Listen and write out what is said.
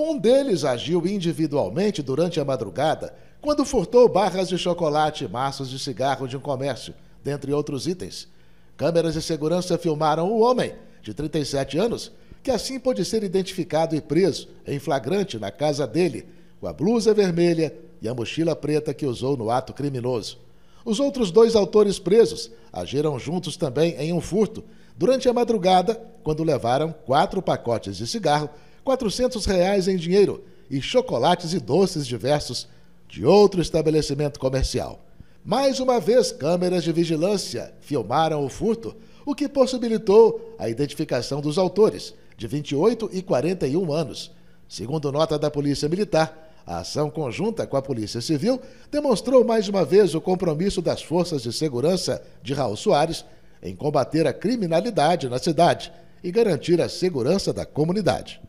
Um deles agiu individualmente durante a madrugada, quando furtou barras de chocolate e maços de cigarro de um comércio, dentre outros itens. Câmeras de segurança filmaram o homem, de 37 anos, que assim pôde ser identificado e preso em flagrante na casa dele, com a blusa vermelha e a mochila preta que usou no ato criminoso. Os outros dois autores presos agiram juntos também em um furto durante a madrugada, quando levaram quatro pacotes de cigarro 400 reais em dinheiro e chocolates e doces diversos de outro estabelecimento comercial. Mais uma vez, câmeras de vigilância filmaram o furto, o que possibilitou a identificação dos autores, de 28 e 41 anos. Segundo nota da Polícia Militar, a ação conjunta com a Polícia Civil demonstrou mais uma vez o compromisso das forças de segurança de Raul Soares em combater a criminalidade na cidade e garantir a segurança da comunidade.